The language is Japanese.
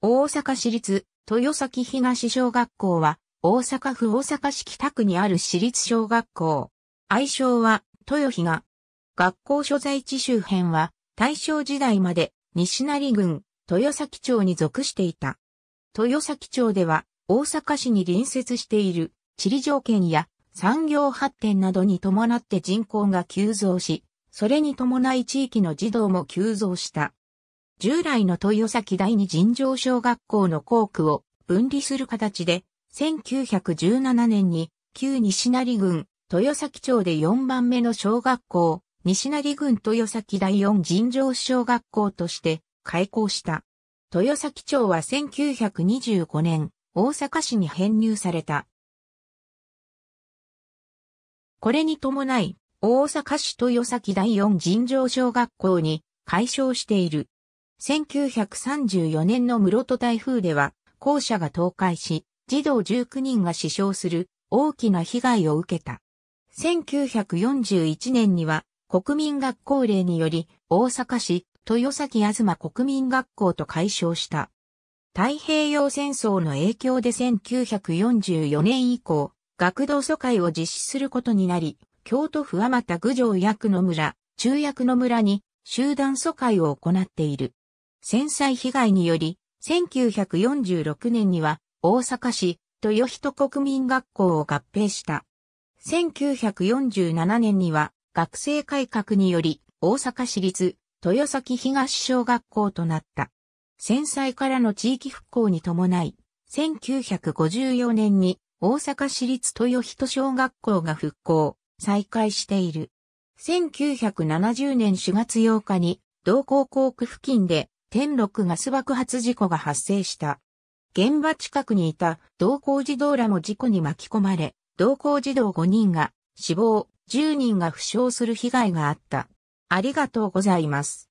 大阪市立豊崎東小学校は大阪府大阪市北区にある市立小学校。愛称は豊東。学校所在地周辺は大正時代まで西成郡豊崎町に属していた。豊崎町では大阪市に隣接している地理条件や産業発展などに伴って人口が急増し、それに伴い地域の児童も急増した。従来の豊崎第二尋常小学校の校区を分離する形で、1917年に旧西成郡豊崎町で4番目の小学校、西成郡豊崎第四尋常小学校として開校した。豊崎町は1925年、大阪市に編入された。これに伴い、大阪市豊崎第四尋常小学校に改称している。1934年の室戸台風では、校舎が倒壊し、児童19人が死傷する大きな被害を受けた。1941年には、国民学校令により、大阪市、豊崎あずま国民学校と解消した。太平洋戦争の影響で1944年以降、学童疎開を実施することになり、京都府天また郡上役の村、中役の村に集団疎開を行っている。戦災被害により、1946年には大阪市豊人国民学校を合併した。1947年には学生改革により大阪市立豊崎東小学校となった。戦災からの地域復興に伴い、1954年に大阪市立豊人小学校が復興、再開している。1970年4月8日に同校校区付近で天禄ガス爆発事故が発生した。現場近くにいた同行児童らも事故に巻き込まれ、同行児童5人が死亡、10人が負傷する被害があった。ありがとうございます。